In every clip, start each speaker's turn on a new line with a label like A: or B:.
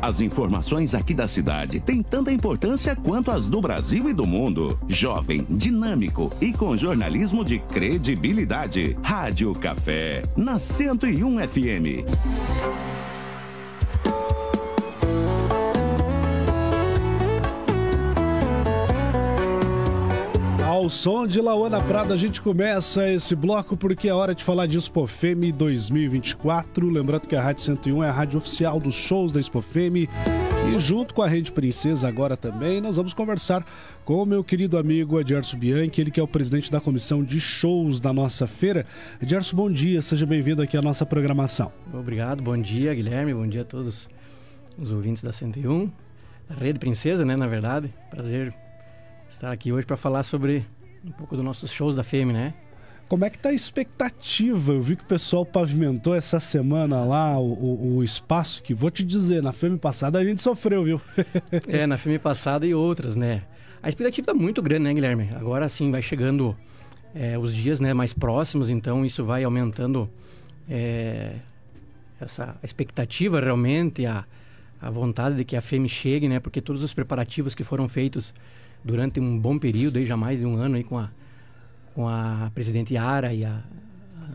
A: As informações aqui da cidade têm tanta importância quanto as do Brasil e do mundo. Jovem, dinâmico e com jornalismo de credibilidade. Rádio Café, na 101 FM. Ao som de Laona Prada, a gente começa esse bloco porque é hora de falar de Expofeme 2024. Lembrando que a Rádio 101 é a rádio oficial dos shows da Expofeme. E junto com a Rede Princesa agora também, nós vamos conversar com o meu querido amigo Ederson Bianchi, ele que é o presidente da comissão de shows da nossa feira. Ederson, bom dia, seja bem-vindo aqui à nossa programação.
B: Obrigado, bom dia Guilherme, bom dia a todos os ouvintes da 101, da Rede Princesa, né, na verdade. Prazer estar aqui hoje para falar sobre um pouco dos nossos shows da Feme, né? Como
A: é que tá a expectativa? Eu vi que o pessoal pavimentou essa semana lá o, o espaço, que vou te dizer, na Feme passada a gente sofreu, viu?
B: é, na Feme passada e outras, né? A expectativa tá muito grande, né, Guilherme? Agora sim, vai chegando é, os dias né, mais próximos, então isso vai aumentando é, essa expectativa realmente, a, a vontade de que a Feme chegue, né? Porque todos os preparativos que foram feitos durante um bom período, aí, já mais de um ano, aí, com, a, com a presidente Yara e a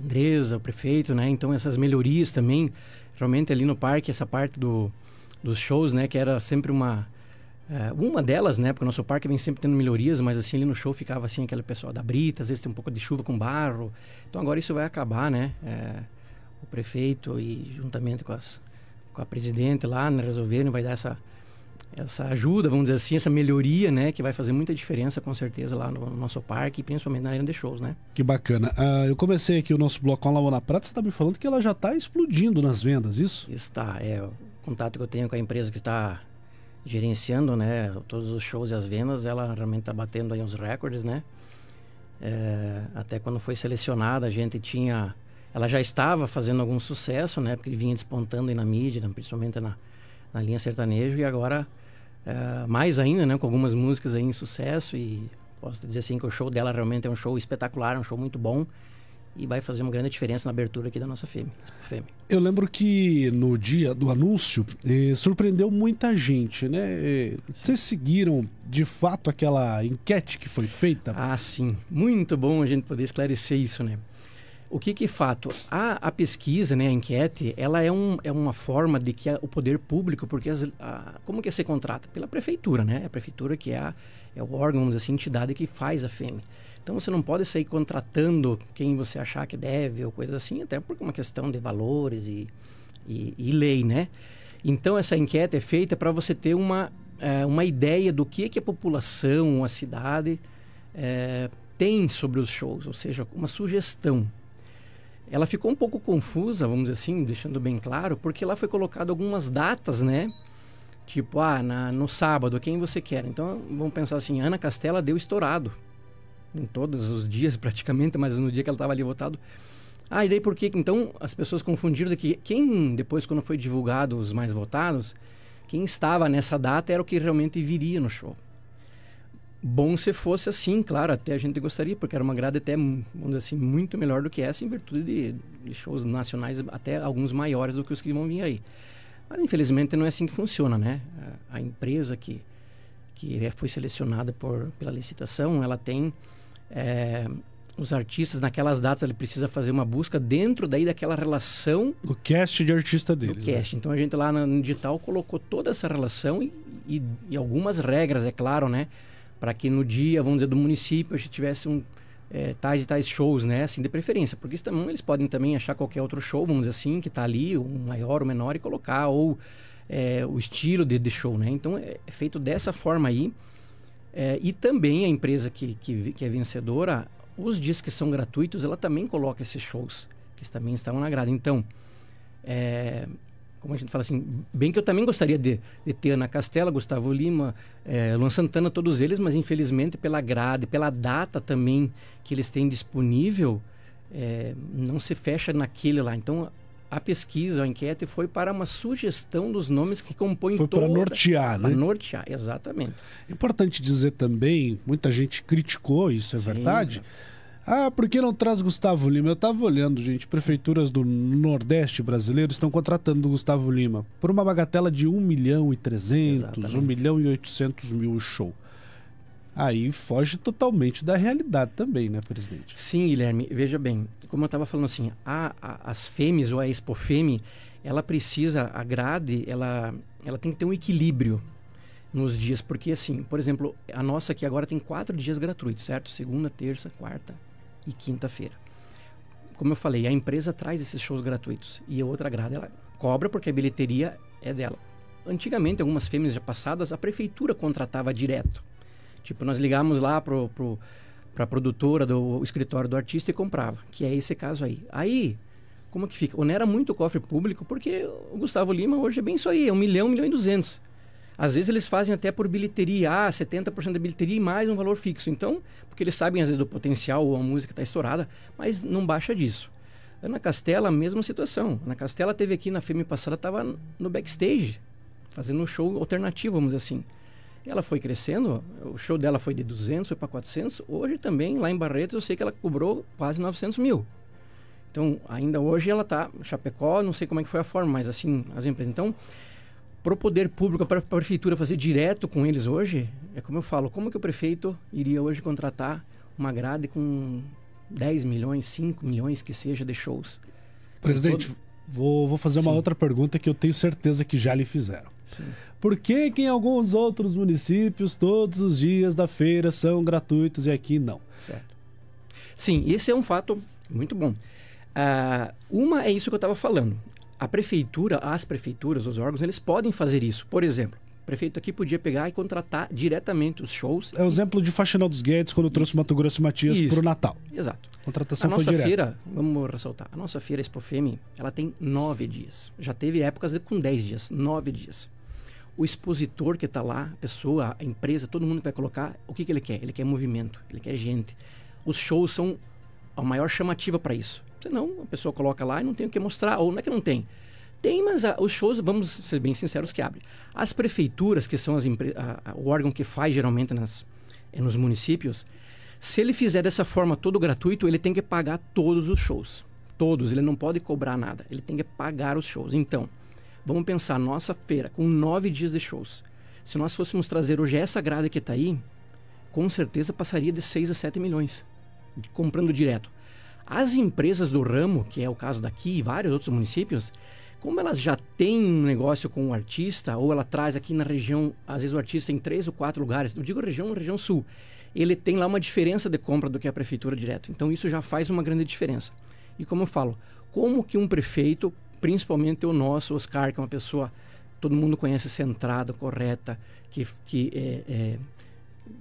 B: Andresa, o prefeito, né? Então, essas melhorias também, realmente ali no parque, essa parte do, dos shows, né? Que era sempre uma... Eh, uma delas, né? Porque o nosso parque vem sempre tendo melhorias, mas assim, ali no show ficava assim aquele pessoal da brita, às vezes tem um pouco de chuva com barro. Então, agora isso vai acabar, né? É, o prefeito e juntamente com as com a presidente lá, né, resolveram, vai dar essa essa ajuda, vamos dizer assim, essa melhoria, né, que vai fazer muita diferença com certeza lá no, no nosso parque, principalmente na arena de shows, né?
A: Que bacana. Uh, eu comecei aqui o nosso bloco a na Prata, você tá me falando que ela já está explodindo nas vendas, isso? Está,
B: é. O contato que eu tenho com a empresa que está gerenciando, né, todos os shows e as vendas, ela realmente está batendo aí uns recordes, né? É, até quando foi selecionada, a gente tinha ela já estava fazendo algum sucesso, né? Porque vinha despontando aí na mídia, né, principalmente na, na linha sertanejo, e agora eh, mais ainda, né? Com algumas músicas aí em sucesso e posso dizer assim que o show dela realmente é um show espetacular, um show muito bom e vai fazer uma grande diferença na abertura aqui da nossa FEM.
A: Eu lembro que no dia do anúncio eh, surpreendeu muita gente, né? Eh, vocês seguiram de
B: fato aquela enquete que foi feita? Ah, sim. Muito bom a gente poder esclarecer isso, né? O que que fato? A, a pesquisa, né, a enquete, ela é, um, é uma forma de que a, o poder público, porque as, a, como que se contrata? Pela prefeitura, né? A prefeitura que é, a, é o órgão, vamos dizer assim, a entidade que faz a FEME. Então você não pode sair contratando quem você achar que deve ou coisa assim, até por uma questão de valores e, e, e lei, né? Então essa enquete é feita para você ter uma, é, uma ideia do que, que a população, a cidade é, tem sobre os shows, ou seja, uma sugestão ela ficou um pouco confusa, vamos dizer assim, deixando bem claro, porque lá foi colocado algumas datas, né? Tipo, ah, na, no sábado, quem você quer? Então, vamos pensar assim, Ana Castela deu estourado. Em todos os dias, praticamente, mas no dia que ela estava ali votado. Ah, e daí por que? Então, as pessoas confundiram que quem, depois, quando foi divulgado os mais votados, quem estava nessa data era o que realmente viria no show. Bom se fosse assim, claro, até a gente gostaria, porque era uma grade até, vamos dizer assim, muito melhor do que essa, em virtude de, de shows nacionais, até alguns maiores do que os que vão vir aí. Mas, infelizmente, não é assim que funciona, né? A, a empresa que, que é, foi selecionada por, pela licitação, ela tem é, os artistas, naquelas datas, ele precisa fazer uma busca dentro daí daquela relação...
A: O cast de artista deles. O né?
B: cast. Né? Então, a gente lá no digital colocou toda essa relação e, e, e algumas regras, é claro, né? para que no dia, vamos dizer, do município, a gente tivesse um, é, tais e tais shows, né? Assim, de preferência. Porque também eles podem também achar qualquer outro show, vamos dizer assim, que está ali, o maior ou menor, e colocar, ou é, o estilo de, de, show, né? Então, é, é feito dessa forma aí. É, e também a empresa que, que, que é vencedora, os dias que são gratuitos, ela também coloca esses shows, que também estavam na grade. Então, é, como a gente fala assim, bem que eu também gostaria de, de ter Ana Castela, Gustavo Lima, é, Luan Santana, todos eles, mas infelizmente pela grade, pela data também que eles têm disponível, é, não se fecha naquele lá. Então a pesquisa, a enquete foi para uma sugestão dos nomes que compõem foi toda... Foi para nortear, né? Para nortear, exatamente. Importante
A: dizer também, muita gente criticou, isso é Sim. verdade, ah, por que não traz Gustavo Lima? Eu tava olhando, gente. Prefeituras do Nordeste brasileiro estão contratando o Gustavo Lima por uma bagatela de 1 milhão e 300, Exatamente. 1 milhão e 800 mil show.
B: Aí foge totalmente da realidade também, né, presidente? Sim, Guilherme. Veja bem, como eu estava falando assim, a, a, as FEMES ou a feme, ela precisa, a grade, ela, ela tem que ter um equilíbrio nos dias, porque assim, por exemplo, a nossa aqui agora tem quatro dias gratuitos, certo? Segunda, terça, quarta, e quinta-feira. Como eu falei, a empresa traz esses shows gratuitos e a outra grada ela cobra porque a bilheteria é dela. Antigamente, algumas fêmeas já passadas, a prefeitura contratava direto. Tipo, nós ligamos lá pro, pro, a produtora do escritório do artista e comprava, que é esse caso aí. Aí, como que fica? Onera muito o cofre público, porque o Gustavo Lima hoje é bem isso aí, é um milhão, um milhão e duzentos. Às vezes eles fazem até por bilheteria, ah, 70% da bilheteria e mais um valor fixo. Então, porque eles sabem às vezes do potencial ou a música está estourada, mas não baixa disso. Ana Castela, mesma situação. Ana Castela teve aqui na FEME passada, estava no backstage, fazendo um show alternativo, vamos dizer assim. Ela foi crescendo, o show dela foi de 200, foi para 400. Hoje também, lá em Barreto, eu sei que ela cobrou quase 900 mil. Então, ainda hoje ela está, Chapecó, não sei como é que foi a forma, mas assim, as empresas. Então, para o poder público, para a prefeitura fazer direto com eles hoje, é como eu falo, como que o prefeito iria hoje contratar uma grade com 10 milhões, 5 milhões que seja de shows? Presidente, todo...
A: vou, vou fazer Sim. uma outra pergunta que eu tenho certeza que já lhe fizeram. Sim. Por que, que em alguns outros municípios todos os dias da feira
B: são gratuitos e aqui não? Certo. Sim, esse é um fato muito bom. Uh, uma é isso que eu estava falando a prefeitura, as prefeituras, os órgãos, eles podem fazer isso. Por exemplo, o prefeito aqui podia pegar e contratar diretamente os shows.
A: É o exemplo de Faxinal dos Guedes quando trouxe Mato Grosso e Matias para o Natal. Exato. A contratação a foi direta. nossa Feira,
B: vamos ressaltar, a nossa feira Expofeme, ela tem nove dias. Já teve épocas com dez dias, nove dias. O expositor que está lá, a pessoa, a empresa, todo mundo que vai colocar, o que, que ele quer? Ele quer movimento, ele quer gente. Os shows são a maior chamativa para isso. Senão a pessoa coloca lá e não tem o que mostrar, ou não é que não tem. Tem, mas ah, os shows, vamos ser bem sinceros, que abre. As prefeituras, que são as a, o órgão que faz geralmente nas, é, nos municípios, se ele fizer dessa forma todo gratuito, ele tem que pagar todos os shows. Todos, ele não pode cobrar nada, ele tem que pagar os shows. Então, vamos pensar, nossa feira, com nove dias de shows. Se nós fôssemos trazer hoje essa grade que está aí, com certeza passaria de 6 a 7 milhões, comprando direto. As empresas do ramo, que é o caso daqui e vários outros municípios, como elas já têm um negócio com o artista, ou ela traz aqui na região, às vezes o artista em três ou quatro lugares, eu digo região, região sul, ele tem lá uma diferença de compra do que a prefeitura direto. Então isso já faz uma grande diferença. E como eu falo, como que um prefeito, principalmente o nosso, Oscar, que é uma pessoa todo mundo conhece centrada, correta, que, que é, é,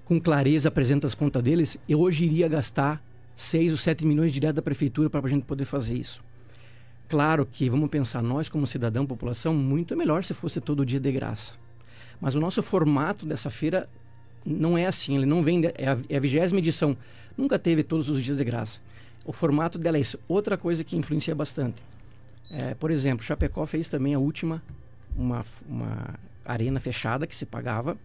B: com clareza apresenta as contas deles, eu hoje iria gastar 6 ou 7 milhões direto da prefeitura para a gente poder fazer isso. Claro que, vamos pensar, nós como cidadão, população, muito melhor se fosse todo dia de graça. Mas o nosso formato dessa feira não é assim, ele não vem, de, é a é vigésima edição, nunca teve todos os dias de graça. O formato dela é isso. Outra coisa que influencia bastante, é, por exemplo, Chapecó fez também a última, uma, uma arena fechada que se pagava,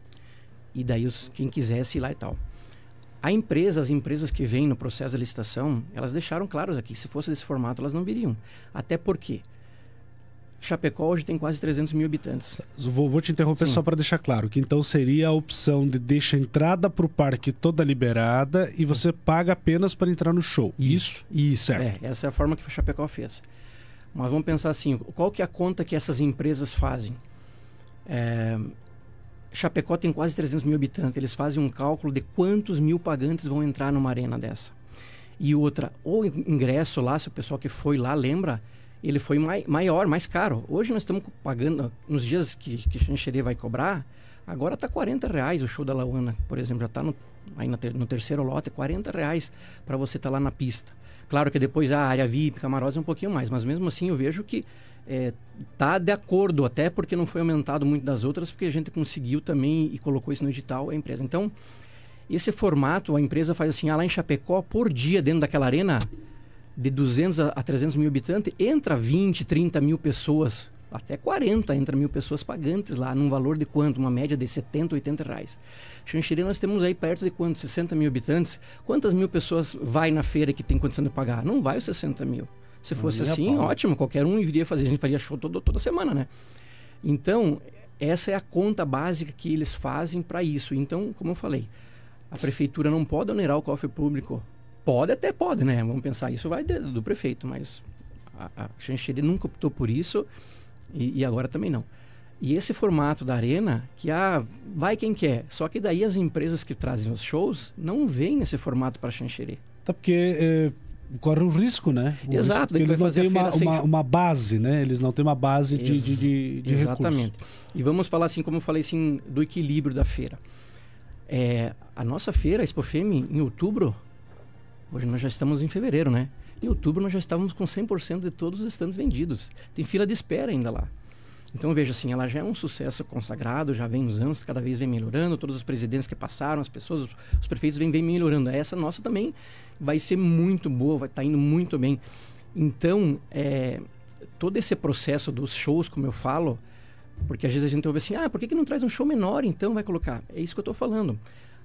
B: e daí os, quem quisesse ir lá e tal. A empresa, as empresas que vêm no processo de licitação, elas deixaram claros aqui se fosse desse formato elas não viriam. Até porque Chapecó hoje tem quase 300 mil habitantes.
A: Vou, vou te interromper Sim. só para deixar claro que então seria a opção de deixar a entrada para o parque toda liberada e você paga apenas para entrar no show. Isso? Isso, certo.
B: É, essa é a forma que Chapecó fez. Mas vamos pensar assim, qual que é a conta que essas empresas fazem? É, Chapecó tem quase 300 mil habitantes. Eles fazem um cálculo de quantos mil pagantes vão entrar numa arena dessa. E outra, o ingresso lá, se o pessoal que foi lá lembra, ele foi mai maior, mais caro. Hoje nós estamos pagando, nos dias que, que Xanxerê vai cobrar, agora está 40 reais o show da Lauana, por exemplo, já está no, no, terceiro lote, 40 reais para você estar tá lá na pista. Claro que depois a ah, área VIP, camarotes é um pouquinho mais, mas mesmo assim eu vejo que é, tá de acordo, até porque não foi aumentado muito das outras, porque a gente conseguiu também e colocou isso no edital a empresa. Então, esse formato, a empresa faz assim, ah, lá em Chapecó, por dia, dentro daquela arena de 200 a, a 300 mil habitantes, entra 20, 30 mil pessoas, até 40 entra mil pessoas pagantes lá, num valor de quanto? Uma média de 70, 80 reais. Xanxerê nós temos aí perto de quanto? 60 mil habitantes. Quantas mil pessoas vai na feira que tem condição de pagar? Não vai os 60 mil. Se fosse Minha assim, ótimo, qualquer um viria fazer. A gente faria show todo, toda semana, né? Então, essa é a conta básica que eles fazem para isso. Então, como eu falei, a prefeitura não pode onerar o cofre público. Pode até pode, né? Vamos pensar, isso vai de, do prefeito, mas a, a nunca optou por isso e, e, agora também não. E esse formato da arena, que ah, vai quem quer, só que daí as empresas que trazem os shows não vêm nesse formato para Chancheri.
A: Tá, porque eh, corre o risco, né? O Exato, risco, eles não têm uma, sem... uma, uma, base, né? Eles não têm uma base de, Ex de, de, de Exatamente.
B: E vamos falar assim, como eu falei assim, do equilíbrio da feira. É, a nossa feira, a Expofem, em outubro, hoje nós já estamos em fevereiro, né? Em outubro nós já estávamos com 100% de todos os estandes vendidos. Tem fila de espera ainda lá. Então veja assim, ela já é um sucesso consagrado, já vem uns anos, cada vez vem melhorando, todos os presidentes que passaram, as pessoas, os prefeitos vêm, vêm melhorando. Essa nossa também vai ser muito boa, vai estar tá indo muito bem. Então, é, todo esse processo dos shows, como eu falo, porque às vezes a gente ouve assim, ah, por que, que não traz um show menor então vai colocar? É isso que eu estou falando.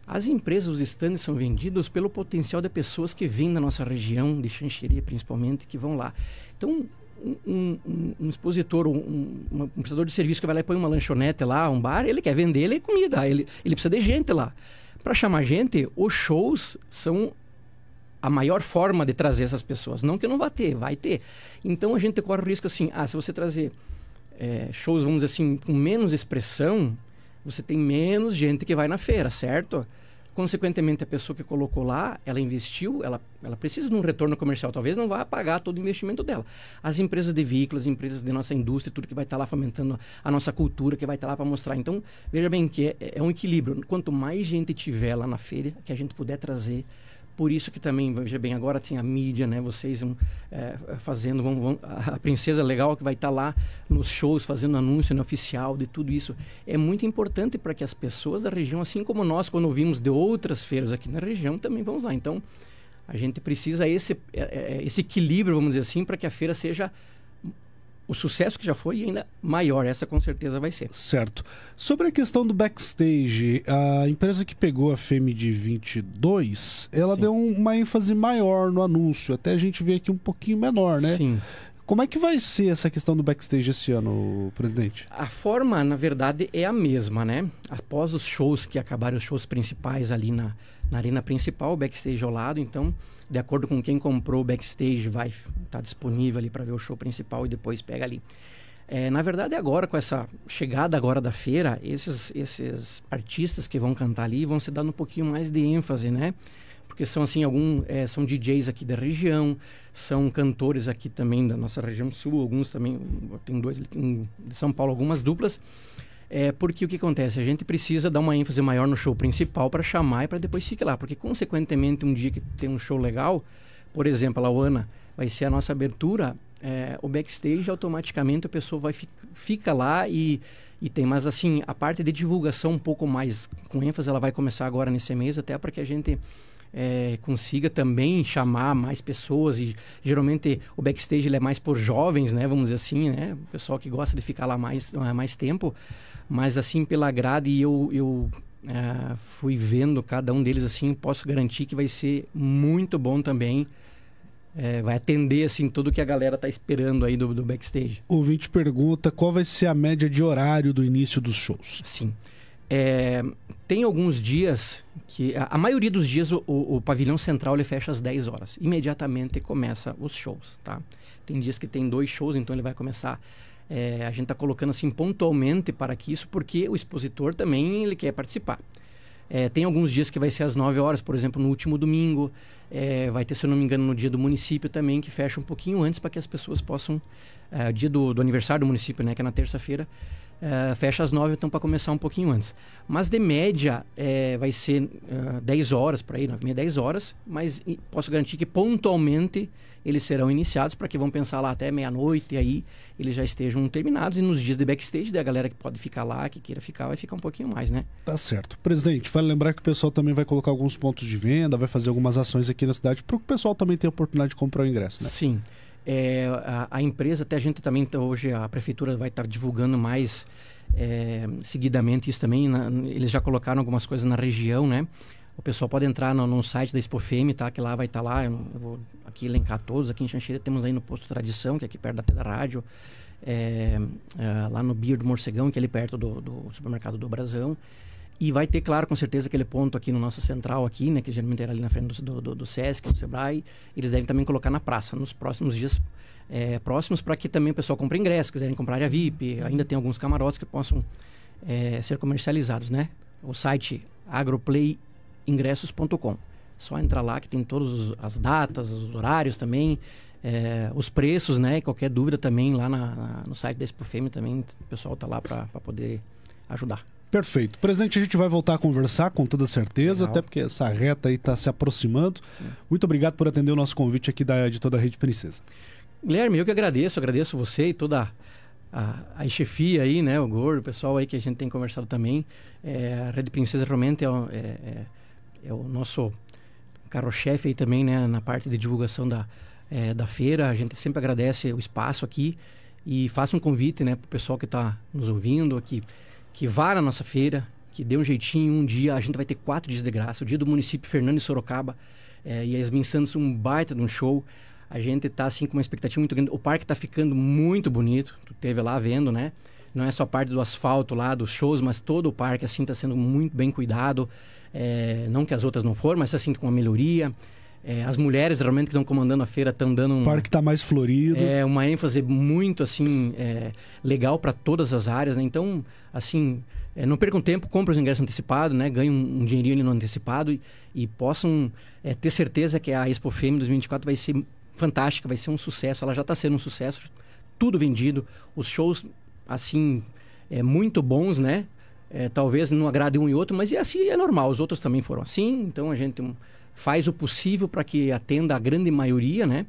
B: As empresas, os stands são vendidos pelo potencial de pessoas que vêm da nossa região, de Xanxerê principalmente, que vão lá. Então, um, um, um, expositor, um, um, prestador de serviço que vai lá e põe uma lanchonete lá, um bar, ele quer vender ele é comida, ele, ele precisa de gente lá. Para chamar gente, os shows são a maior forma de trazer essas pessoas. Não que não vá ter, vai ter. Então a gente corre o risco assim, ah, se você trazer é, shows, vamos dizer assim, com menos expressão, você tem menos gente que vai na feira, certo? Consequentemente, a pessoa que colocou lá, ela investiu, ela, ela precisa de um retorno comercial, talvez não vá pagar todo o investimento dela. As empresas de veículos, as empresas de nossa indústria, tudo que vai estar lá fomentando a nossa cultura, que vai estar lá para mostrar. Então, veja bem que é, é um equilíbrio. Quanto mais gente tiver lá na feira, que a gente puder trazer por isso que também, veja bem, agora tem a mídia, né? Vocês um é, fazendo, vão, vão, a princesa legal que vai estar tá lá nos shows, fazendo anúncio no né, oficial de tudo isso. É muito importante para que as pessoas da região, assim como nós, quando ouvimos de outras feiras aqui na região, também vamos lá. Então, a gente precisa esse, é, é, esse equilíbrio, vamos dizer assim, para que a feira seja o sucesso que já foi e ainda maior. Essa com certeza vai ser.
A: Certo. Sobre a questão do backstage, a empresa que pegou a Femi de 22, ela Sim. deu uma ênfase maior no anúncio. Até a gente vê aqui um pouquinho menor, né? Sim. Como é que vai ser essa questão do backstage esse ano, presidente?
B: A forma, na verdade, é a mesma, né? Após os shows que acabaram, os shows principais ali na, na arena principal, o backstage ao lado, então de acordo com quem comprou o backstage, vai estar tá disponível ali para ver o show principal e depois pega ali. É, na verdade, agora, com essa chegada agora da feira, esses, esses artistas que vão cantar ali vão se dar um pouquinho mais de ênfase, né? Porque são, assim, algum, é, são DJs aqui da região, são cantores aqui também da nossa região sul, alguns também, tem dois um, de São Paulo, algumas duplas. É, porque o que acontece? A gente precisa dar uma ênfase maior no show principal para chamar e para depois ficar lá. Porque, consequentemente, um dia que tem um show legal, por exemplo, a Oana vai ser a nossa abertura, é, o backstage automaticamente a pessoa vai fica, fica lá e, e tem. Mas, assim, a parte de divulgação um pouco mais com ênfase, ela vai começar agora nesse mês, até porque a gente é, consiga também chamar mais pessoas e geralmente o backstage ele é mais por jovens, né? Vamos dizer assim, né? O pessoal que gosta de ficar lá mais, mais tempo, mas assim pela grade eu, eu é, fui vendo cada um deles assim, posso garantir que vai ser muito bom também. É, vai atender assim tudo que a galera tá esperando aí do, do backstage.
A: Ouvinte pergunta qual vai ser a média de horário do início dos shows. Sim.
B: É, tem alguns dias que. A, a maioria dos dias o, o, o, pavilhão central ele fecha às 10 horas. Imediatamente começa os shows, tá? Tem dias que tem dois shows, então ele vai começar. É, a gente está colocando assim pontualmente para que isso, porque o expositor também ele quer participar. É, tem alguns dias que vai ser às 9 horas, por exemplo, no último domingo. É, vai ter, se eu não me engano, no dia do município também, que fecha um pouquinho antes para que as pessoas possam. É, dia do, do, aniversário do município, né, que é na terça-feira. Uh, fecha às 9, então para começar um pouquinho antes. Mas de média é, vai ser uh, eh, 10 horas por aí, 9 meia, 10 horas, mas posso garantir que pontualmente eles serão iniciados para que vão pensar lá até meia-noite e aí eles já estejam terminados. E nos dias de backstage, da galera que pode ficar lá, que queira ficar, vai ficar um pouquinho mais, né?
A: Tá certo. Presidente, vale lembrar que o pessoal também vai colocar alguns pontos de venda, vai fazer algumas ações aqui na cidade para o pessoal também ter a oportunidade de comprar o ingresso, né? Sim.
B: É, a, a, empresa, até a gente também, então, hoje a prefeitura vai estar divulgando mais é, seguidamente isso também. Na, eles já colocaram algumas coisas na região, né? O pessoal pode entrar no, no site da Expofem, tá? Que lá vai estar tá lá. Eu, eu vou aqui elencar todos. Aqui em Xanxerê temos aí no Posto Tradição, que é aqui perto da, da rádio. É, é, lá no Beer do Morcegão, que é ali perto do, do supermercado do Brasão. E vai ter, claro, com certeza, aquele ponto aqui no nosso central aqui, né? Que geralmente era ali na frente do, do, do Sesc, do Sebrae. Eles devem também colocar na praça, nos próximos dias é, próximos, para que também o pessoal compre ingresso, quiserem comprar área VIP. Ainda tem alguns camarotes que possam é, ser comercializados, né? O site agroplayingressos.com. Só entrar lá que tem todas as datas, os horários também, é, os preços, né? E qualquer dúvida também lá na, na, no site da Expofem também, o pessoal está lá para poder ajudar.
A: Perfeito. Presidente, a gente vai voltar a conversar com toda certeza, Legal. até porque essa reta aí está se aproximando. Sim. Muito obrigado por atender o nosso convite aqui da, de toda a Rede Princesa.
B: Guilherme, eu que agradeço, agradeço você e toda a, a chefia aí, né, o Gordo, o pessoal aí que a gente tem conversado também. É, a Rede Princesa realmente é, é, é, é o nosso carro-chefe aí também, né, na parte de divulgação da, é, da feira. A gente sempre agradece o espaço aqui e faça um convite, né, para o pessoal que está nos ouvindo aqui que vá na nossa feira, que dê um jeitinho. Um dia, a gente vai ter quatro dias de graça. O dia do município Fernando e Sorocaba. É, e Yasmin Santos, um baita de um show. A gente está assim, com uma expectativa muito grande. O parque está ficando muito bonito. Tu teve lá vendo, né? Não é só parte do asfalto lá, dos shows, mas todo o parque, assim, está sendo muito bem cuidado. É, não que as outras não foram, mas, assim, com uma melhoria. É, as mulheres realmente que estão comandando a feira estão dando um. Parque
A: está mais florido. É,
B: uma ênfase muito, assim, é, legal para todas as áreas, né? Então, assim, é, não percam tempo, comprem os ingressos antecipados, né? Ganhem um, um dinheirinho ali no antecipado e, e possam é, ter certeza que a Expo Fêmea 2024 vai ser fantástica, vai ser um sucesso. Ela já está sendo um sucesso, tudo vendido, os shows, assim, é, muito bons, né? É, talvez não agrade um e outro, mas é assim, é normal. Os outros também foram assim, então a gente faz o possível para que atenda a grande maioria, né?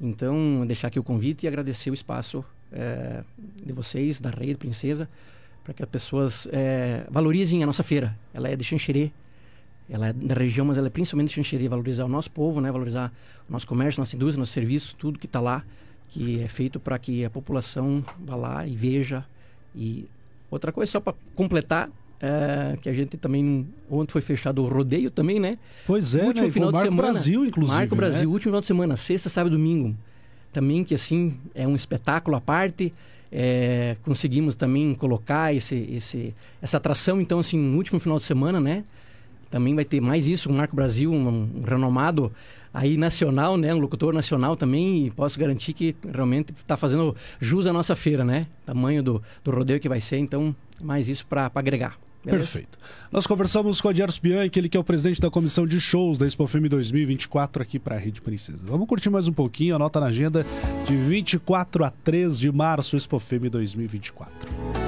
B: Então, deixar aqui o convite e agradecer o espaço é, de vocês, da Rede Princesa, para que as pessoas é, valorizem a nossa feira. Ela é de Xanxerê, ela é da região, mas ela é principalmente de Xanxerê. Valorizar o nosso povo, né? Valorizar o nosso comércio, nossa indústria, nosso serviço, tudo que está lá, que é feito para que a população vá lá e veja e Outra coisa, só para completar, é, que a gente também ontem foi fechado o rodeio também, né? Pois é, último né? final de semana, Brasil, inclusive. Marco né? Brasil, último final de semana, sexta, sábado, domingo. Também que assim é um espetáculo à parte. É, conseguimos também colocar esse, esse, essa atração, então assim, no último final de semana, né? Também vai ter mais isso, o Marco Brasil, um, um renomado aí nacional, né? Um locutor nacional também, e posso garantir que realmente está fazendo jus à nossa feira, né? Tamanho do, do rodeio que vai ser, então, mais isso para agregar. Beleza? Perfeito.
A: Nós conversamos com o Adiarus Bianchi, ele que é o presidente da comissão de shows da Expo Filme 2024 aqui para a Rede Princesa. Vamos curtir mais um pouquinho, anota na agenda de 24 a 3 de março, Expo Filme 2024.